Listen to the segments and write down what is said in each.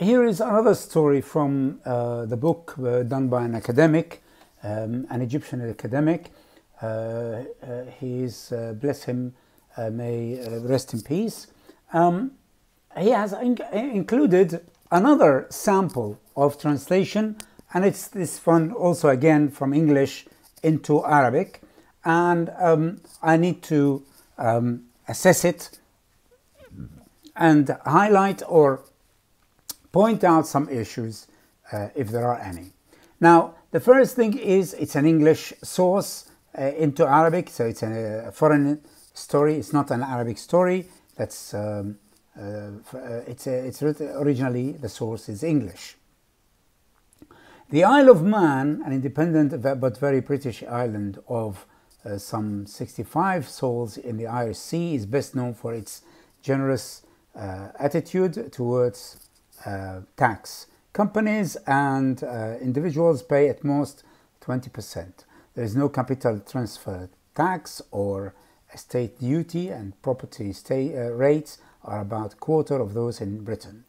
Here is another story from uh, the book uh, done by an academic, um, an Egyptian academic. Uh, uh he is, uh, bless him, uh, may rest in peace. Um, he has in included another sample of translation, and it's this one also again from English into Arabic. And um, I need to um, assess it and highlight or point out some issues uh, if there are any. Now, the first thing is it's an English source uh, into Arabic, so it's a, foreign story. It's not an Arabic story. That's um, uh, uh, it's it's originally the source is English. The Isle of Man, an independent but very British island of uh, some 65 souls in the Irish Sea, is best known for its generous uh, attitude towards uh, tax. Companies and uh, individuals pay at most 20%. There is no capital transfer tax or estate duty and property stay, uh, rates are about a quarter of those in Britain.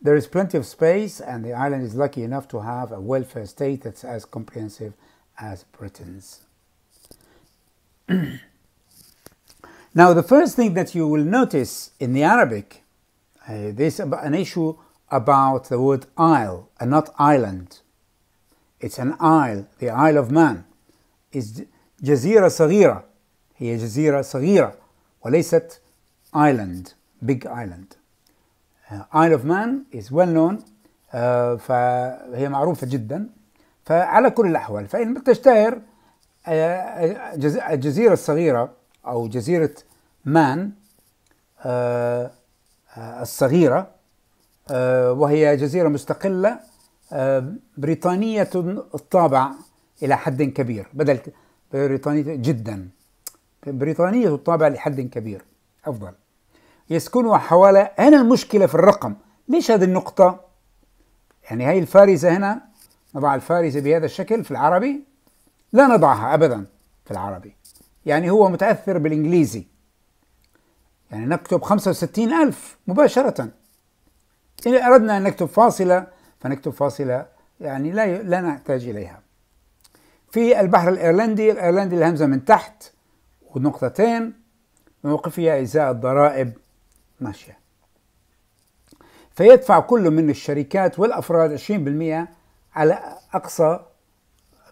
There is plenty of space and the island is lucky enough to have a welfare state that's as comprehensive as Britain's. now the first thing that you will notice in the Arabic Uh, there's an issue about the word isle and not island. It's an isle, the Isle of Man. It's جزيرة صغيرة. هي جزيرة صغيرة وليست island, big island. Uh, Isle of Man is well known uh, فهي معروفة جدا فعلى كل الأحوال فإن تشتهر الجزيرة الصغيرة أو جزيرة مان آه، الصغيرة آه، وهي جزيرة مستقلة آه، بريطانية الطابع إلى حد كبير بدل بريطانية جدا بريطانية الطابع لحد كبير أفضل يسكنها حوالي هنا المشكلة في الرقم ليش هذه النقطة؟ يعني هاي الفارزة هنا نضع الفارزة بهذا الشكل في العربي لا نضعها أبدا في العربي يعني هو متأثر بالإنجليزي يعني نكتب 65 ألف مباشرة إن أردنا أن نكتب فاصلة فنكتب فاصلة يعني لا لا نحتاج إليها في البحر الإيرلندي الإيرلندي الهمزة من تحت ونقطتين موقفها إزاء الضرائب ماشية فيدفع كل من الشركات والأفراد 20% على أقصى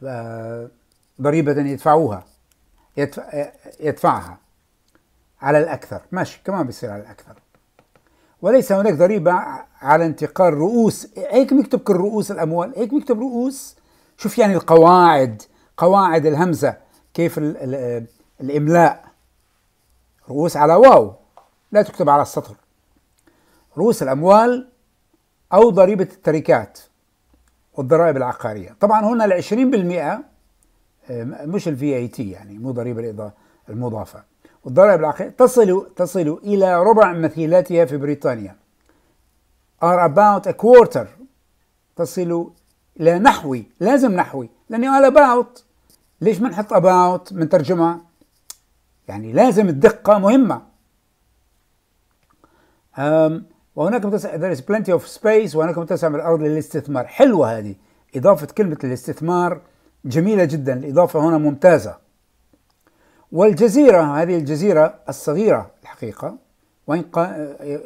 آه، ضريبة يدفعوها يدفع يدفعها على الأكثر ماشي كمان بيصير على الأكثر وليس هناك ضريبة على انتقال رؤوس هيك بيكتب كل رؤوس الأموال هيك بيكتب رؤوس شوف يعني القواعد قواعد الهمزة كيف الـ الـ الإملاء رؤوس على واو لا تكتب على السطر رؤوس الأموال أو ضريبة التركات والضرائب العقارية طبعا هنا العشرين بالمئة آه، مش الفي اي تي يعني مو ضريبة الإضافة المضافة والضرائب العقارية تصل تصل إلى ربع مثيلاتها في بريطانيا are about a quarter تصل إلى نحوي لازم نحوي لأني قال about ليش ما نحط about من ترجمة يعني لازم الدقة مهمة وهناك متسع there is plenty of space وهناك متسع من الأرض للاستثمار حلوة هذه إضافة كلمة الاستثمار جميلة جدا الإضافة هنا ممتازة والجزيرة هذه الجزيرة الصغيرة الحقيقة وإن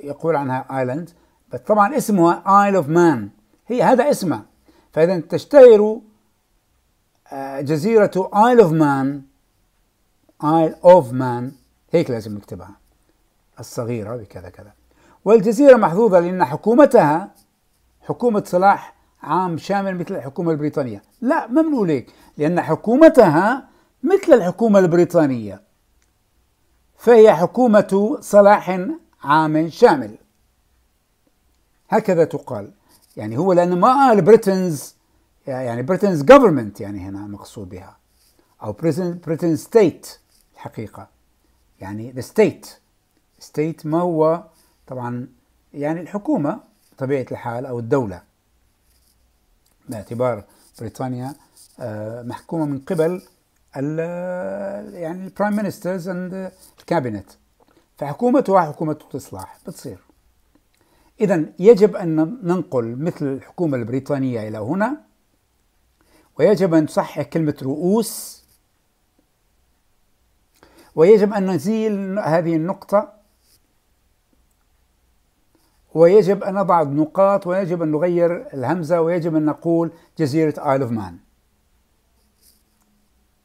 يقول عنها آيلاند بس طبعا اسمها آيل أوف مان هي هذا اسمها فإذا تشتهر آه، جزيرة آيل أوف مان آيل أوف مان هيك لازم نكتبها الصغيرة بكذا كذا والجزيرة محظوظة لأن حكومتها حكومة صلاح عام شامل مثل الحكومة البريطانية لا ممنوع ليك لأن حكومتها مثل الحكومة البريطانية فهي حكومة صلاح عام شامل هكذا تقال يعني هو لأن ما قال بريتنز يعني بريتنز جفرمنت يعني هنا مقصود بها أو بريتن ستيت الحقيقة يعني ذا ستيت ستيت ما هو طبعا يعني الحكومة بطبيعة الحال أو الدولة باعتبار بريطانيا آه، محكومة من قبل يعني البرايم مينسترز اند الكابينت فحكومته حكومه الإصلاح بتصير إذا يجب أن ننقل مثل الحكومة البريطانية إلى هنا ويجب أن تصحح كلمة رؤوس ويجب أن نزيل هذه النقطة ويجب أن نضع النقاط ويجب أن نغير الهمزة ويجب أن نقول جزيرة آيل أوف مان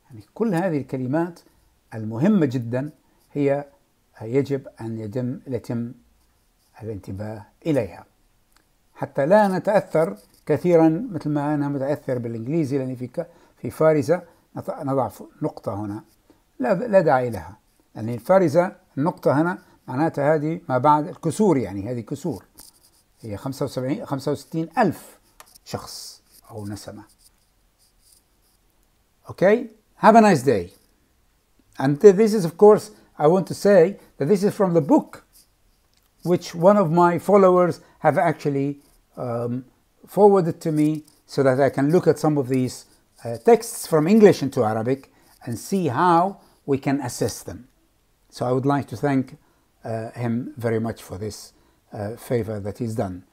يعني كل هذه الكلمات المهمة جدا هي يجب أن يتم يتم الانتباه إليها حتى لا نتأثر كثيرا مثل ما أنا متأثر بالإنجليزي لأني في في فارزة نضع نقطة هنا لا لا داعي لها لأن يعني الفارزة النقطة هنا معناتها هذه ما بعد الكسور يعني هذه كسور هي 75 65 ألف شخص أو نسمة أوكي Have a nice day. And this is, of course, I want to say that this is from the book which one of my followers have actually um, forwarded to me so that I can look at some of these uh, texts from English into Arabic and see how we can assess them. So I would like to thank uh, him very much for this uh, favor that he's done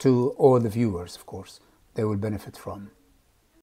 to all the viewers, of course, they will benefit from.